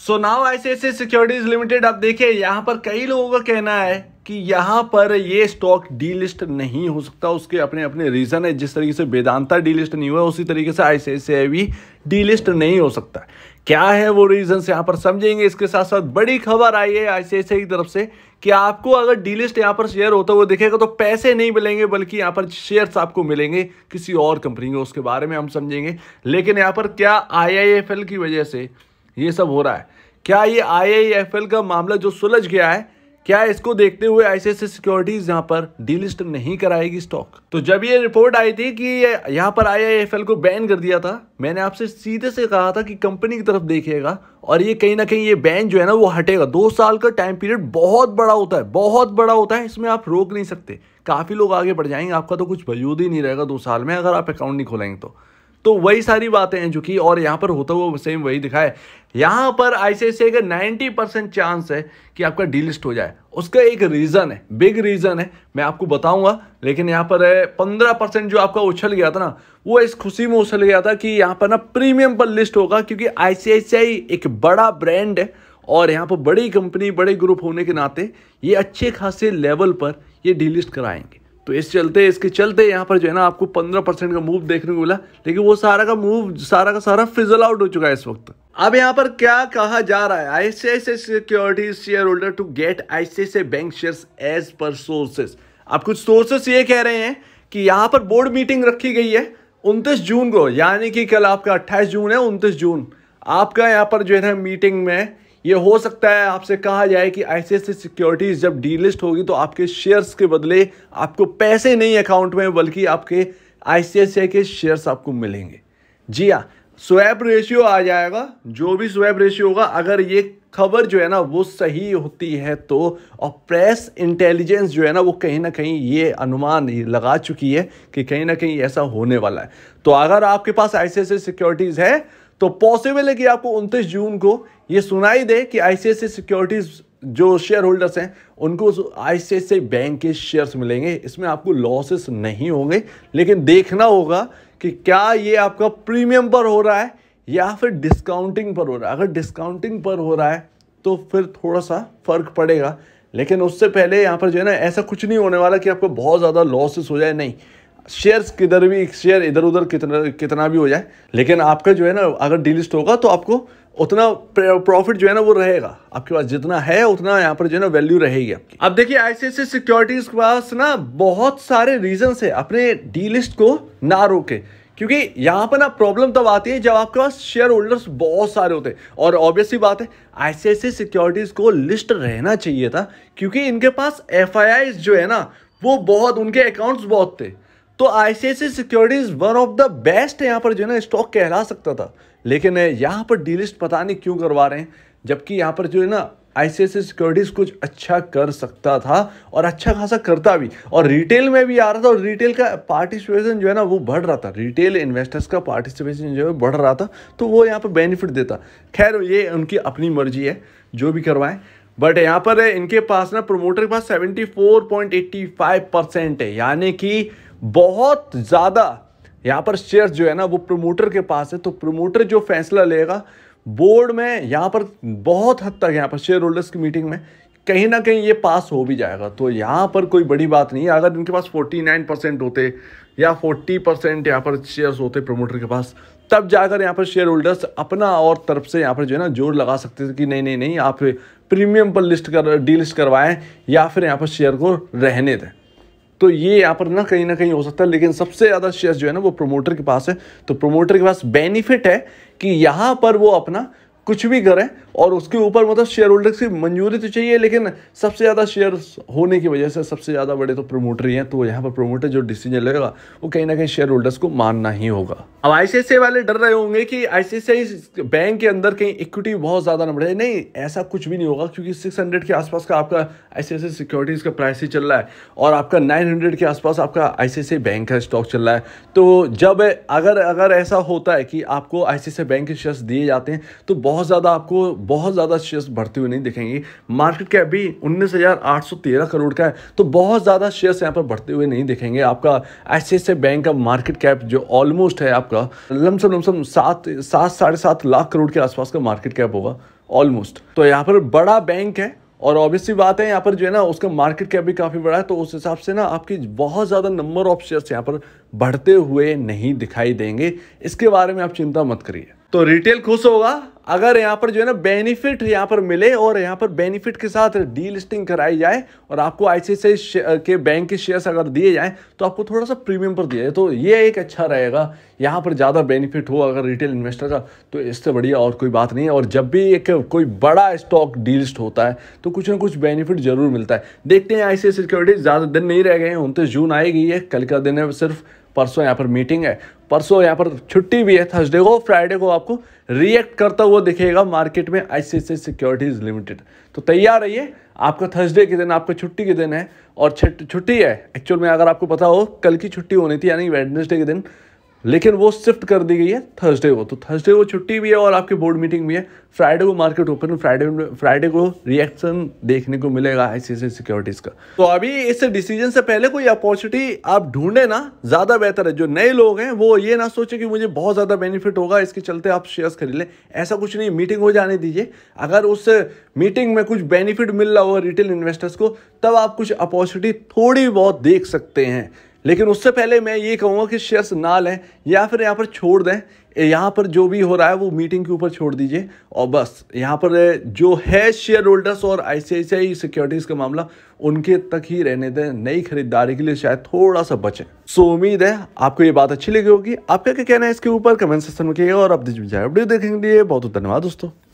सो now ऐसे securities limited आप देखिए यहां पर कई लोगों का कहना है कि यहां पर ये स्टॉक डी लिस्ट नहीं हो सकता उसके अपने अपने रीज़न है जिस तरीके से वेदांता डीलिस्ट नहीं हुआ उसी तरीके से आईसीआईसीआई भी डीलिस्ट नहीं हो सकता क्या है वो रीजन यहां पर समझेंगे इसके साथ साथ बड़ी खबर आई है आईसीआईसीआई की तरफ से कि आपको अगर डीलिस्ट यहां पर शेयर होता हुआ दिखेगा तो पैसे नहीं मिलेंगे बल्कि यहाँ पर शेयर आपको मिलेंगे किसी और कंपनी के उसके बारे में हम समझेंगे लेकिन यहाँ पर क्या आई की वजह से ये सब हो रहा है क्या ये आई का मामला जो सुलझ गया है क्या इसको देखते हुए आईसीआईसी सिक्योरिटीज यहाँ पर डीलिस्ट नहीं कराएगी स्टॉक तो जब ये रिपोर्ट आई थी कि यहाँ पर एल को बैन कर दिया था मैंने आपसे सीधे से कहा था कि कंपनी की तरफ देखिएगा और ये कहीं ना कहीं ये बैन जो है ना वो हटेगा दो साल का टाइम पीरियड बहुत बड़ा होता है बहुत बड़ा होता है इसमें आप रोक नहीं सकते काफ़ी लोग आगे बढ़ जाएंगे आपका तो कुछ वजूद ही नहीं रहेगा दो साल में अगर आप अकाउंट नहीं खोलेंगे तो तो वही सारी बातें हैं जो कि और यहाँ पर होता हुआ सेम वही दिखाए यहाँ पर आईसीआईसीआई का नाइन्टी परसेंट चांस है कि आपका डीलिस्ट हो जाए उसका एक रीज़न है बिग रीज़न है मैं आपको बताऊंगा लेकिन यहाँ पर है पंद्रह परसेंट जो आपका उछल गया था ना वो इस खुशी में उछल गया था कि यहाँ पर ना प्रीमियम पर लिस्ट होगा क्योंकि आई एक बड़ा ब्रांड है और यहाँ पर बड़ी कंपनी बड़े ग्रुप होने के नाते ये अच्छे खासे लेवल पर ये डीलिस्ट कराएंगे तो इस चलते इसके चलते यहाँ पर जो है ना आपको पंद्रह परसेंट का मूव देखने को मिला लेकिन वो सारा का मूव सारा का सारा फिजल आउट हो चुका है इस वक्त अब यहाँ पर क्या कहा जा रहा है ICIC securities shareholder to get ICIC bank shares as per sources अब कुछ सोर्सेस ये कह रहे हैं कि यहाँ पर बोर्ड मीटिंग रखी गई है उनतीस जून को यानी कि कल आपका अट्ठाईस जून है उनतीस जून आपका यहाँ पर जो है ना मीटिंग में ये हो सकता है आपसे कहा जाए कि ऐसे ऐसी सिक्योरिटीज़ जब डीलिस्ट होगी तो आपके शेयर्स के बदले आपको पैसे नहीं अकाउंट में बल्कि आपके आई के शेयर्स आपको मिलेंगे जी हाँ स्वैप रेशियो आ जाएगा जो भी स्वैप रेशियो होगा अगर ये खबर जो है ना वो सही होती है तो और प्रेस इंटेलिजेंस जो है ना वो कहीं ना कहीं ये अनुमान लगा चुकी है कि कहीं ना कहीं ऐसा होने वाला है तो अगर आपके पास ऐसे ऐसे सिक्योरिटीज़ है तो पॉसिबल है कि आपको उनतीस जून को ये सुनाई दे कि आईसीआईसी सिक्योरिटीज़ जो शेयर होल्डर्स हैं उनको आईसीआईसीआई बैंक के शेयर्स मिलेंगे इसमें आपको लॉसेस नहीं होंगे लेकिन देखना होगा कि क्या ये आपका प्रीमियम पर हो रहा है या फिर डिस्काउंटिंग पर हो रहा है अगर डिस्काउंटिंग पर हो रहा है तो फिर थोड़ा सा फ़र्क पड़ेगा लेकिन उससे पहले यहाँ पर जो है ना ऐसा कुछ नहीं होने वाला कि आपको बहुत ज़्यादा लॉसेस हो जाए नहीं शेयर्स किधर भी शेयर इधर उधर कितना कितना भी हो जाए लेकिन आपका जो है ना अगर डीलिस्ट होगा तो आपको उतना प्रॉफिट जो है ना वो रहेगा आपके पास जितना है उतना यहाँ पर जो है ना वैल्यू रहेगी आपकी अब देखिए आईसीआईसी सिक्योरिटीज के पास ना बहुत सारे रीजन है अपने डीलिस्ट को ना रोके क्योंकि यहाँ पर ना प्रॉब्लम तब आती है जब आपके पास शेयर होल्डर्स बहुत सारे होते हैं और ऑब्वियसली बात है आईसीआईसी सिक्योरिटीज़ को लिस्ट रहना चाहिए था क्योंकि इनके पास एफ जो है ना वो बहुत उनके अकाउंट्स बहुत थे तो ICIC securities one of the best यहाँ पर जो है ना स्टॉक कहला सकता था लेकिन यहाँ पर डीलिस्ट पता नहीं क्यों करवा रहे हैं जबकि यहाँ पर जो है ना आईसीआईसी सिक्योरिटीज कुछ अच्छा कर सकता था और अच्छा खासा करता भी और रिटेल में भी आ रहा था और रिटेल का पार्टिसिपेशन जो है ना वो बढ़ रहा था रिटेल इन्वेस्टर्स का पार्टिसिपेशन जो है बढ़ रहा था तो वो यहाँ पर बेनिफिट देता खैर ये उनकी अपनी मर्जी है जो भी करवाएं बट यहाँ पर इनके पास ना प्रोमोटर के पास 74.85 परसेंट है यानी कि बहुत ज़्यादा यहाँ पर शेयर जो है ना वो प्रोमोटर के पास है तो प्रोमोटर जो फैसला लेगा बोर्ड में यहाँ पर बहुत हद तक यहाँ पर शेयर होल्डर्स की मीटिंग में कहीं ना कहीं ये पास हो भी जाएगा तो यहाँ पर कोई बड़ी बात नहीं है अगर इनके पास 49 परसेंट होते या 40 परसेंट यहाँ पर शेयर्स होते प्रमोटर के पास तब जाकर यहाँ पर शेयर होल्डर्स अपना और तरफ से यहाँ पर जो है ना जोर लगा सकते थे कि नहीं नहीं नहीं आप प्रीमियम पर लिस्ट कर डीलिस्ट करवाएं या फिर यहाँ पर शेयर को रहने दें तो ये यहाँ पर ना कहीं ना कहीं हो सकता है लेकिन सबसे ज़्यादा शेयर जो है ना वो प्रोमोटर के पास है तो प्रोमोटर के पास बेनिफिट है कि यहाँ पर वो अपना कुछ भी करें और उसके ऊपर मतलब शेयर होल्डर्स की मंजूरी तो चाहिए लेकिन सबसे ज़्यादा शेयर होने की वजह से सबसे ज़्यादा बड़े तो प्रोमोटर ही हैं तो यहाँ पर प्रोमोटर जो डिसीजन लेगा वो कहीं ना कहीं शेयर होल्डर्स को मानना ही होगा अब आई वाले डर रहे होंगे कि आईसीआईसीआई बैंक के अंदर कहीं इक्विटी बहुत ज़्यादा ना बढ़े नहीं ऐसा कुछ भी नहीं होगा क्योंकि सिक्स के आसपास का आपका आई सिक्योरिटीज़ का प्राइस ही चल रहा है और आपका नाइन के आसपास आपका आई बैंक का स्टॉक चल रहा है तो जब अगर अगर ऐसा होता है कि आपको आई बैंक के शेयर्स दिए जाते हैं तो बहुत बहुत ज़्यादा आपको बहुत ज़्यादा शेयर्स बढ़ते हुए नहीं दिखेंगे मार्केट कैप भी उन्नीस हजार आठ सौ तेरह करोड़ का है तो बहुत ज़्यादा शेयर्स यहाँ पर बढ़ते हुए नहीं दिखेंगे आपका ऐसे ऐसे बैंक का मार्केट कैप जो ऑलमोस्ट है आपका लमसम लमसम सात सात साढ़े सात लाख करोड़ के आसपास का मार्केट कैप होगा ऑलमोस्ट तो यहाँ पर बड़ा बैंक है और ऑब्वियसली बात है यहाँ पर जो है ना उसका मार्केट कैप भी काफ़ी बड़ा है तो उस हिसाब से ना आपकी बहुत ज़्यादा नंबर ऑफ शेयर्स यहाँ पर बढ़ते हुए नहीं दिखाई देंगे इसके बारे में आप चिंता मत करिए तो रिटेल खुश होगा अगर यहाँ पर जो है ना बेनिफिट यहाँ पर मिले और यहाँ पर बेनिफिट के साथ डीलिस्टिंग कराई जाए और आपको आई के बैंक के शेयर्स अगर दिए जाए तो आपको थोड़ा सा प्रीमियम पर दिया जाए तो ये एक अच्छा रहेगा यहाँ पर ज़्यादा बेनिफिट हो अगर रिटेल इन्वेस्टर का तो इससे बढ़िया और कोई बात नहीं है और जब भी एक कोई बड़ा स्टॉक डीलिस्ट होता है तो कुछ ना कुछ बेनिफिट ज़रूर मिलता है देखते हैं आई सिक्योरिटीज़ ज़्यादा दिन नहीं रह गए हैं उनतीस जून आएगी है कल का दिन है सिर्फ परसों यहाँ पर मीटिंग है परसों यहाँ पर छुट्टी भी है थर्सडे को फ्राइडे को आपको रिएक्ट करता हुआ दिखेगा मार्केट में आईसीआईसी सिक्योरिटीज लिमिटेड तो तैयार रहिए आपका थर्सडे के दिन आपका छुट्टी के दिन है और छुट्टी है एक्चुअल में अगर आपको पता हो कल की छुट्टी होनी थी यानी वेडनेसडे के दिन लेकिन वो शिफ्ट कर दी गई है थर्सडे को तो थर्सडे को छुट्टी भी है और आपकी बोर्ड मीटिंग भी है फ्राइडे को मार्केट ओपन है फ्राइडे फ्राइडे को रिएक्शन देखने को मिलेगा आईसीआईसी सिक्योरिटीज का तो अभी इस डिसीजन से पहले कोई अपॉर्चुनिटी आप ढूंढे ना ज़्यादा बेहतर है जो नए लोग हैं वो ये ना सोचे कि मुझे बहुत ज़्यादा बेनिफिट होगा इसके चलते आप शेयर्स खरीद लें ऐसा कुछ नहीं मीटिंग हो जाने दीजिए अगर उस मीटिंग में कुछ बेनिफिट मिल रहा हो रिटेल इन्वेस्टर्स को तब आप कुछ अपॉर्चुनिटी थोड़ी बहुत देख सकते हैं लेकिन उससे पहले मैं ये कहूँगा कि शेयर्स ना लें या फिर यहाँ पर छोड़ दें यहाँ पर जो भी हो रहा है वो मीटिंग के ऊपर छोड़ दीजिए और बस यहाँ पर जो है शेयर होल्डर्स और आईसीआईसीआई सिक्योरिटीज़ का मामला उनके तक ही रहने दें नई खरीदारी के लिए शायद थोड़ा सा बचें सो so, उम्मीद है आपको ये बात अच्छी लगी होगी आपका क्या कहना है इसके ऊपर कमेंट सेक्शन में किएगा और आप अपडेट देखेंगे बहुत बहुत धन्यवाद दोस्तों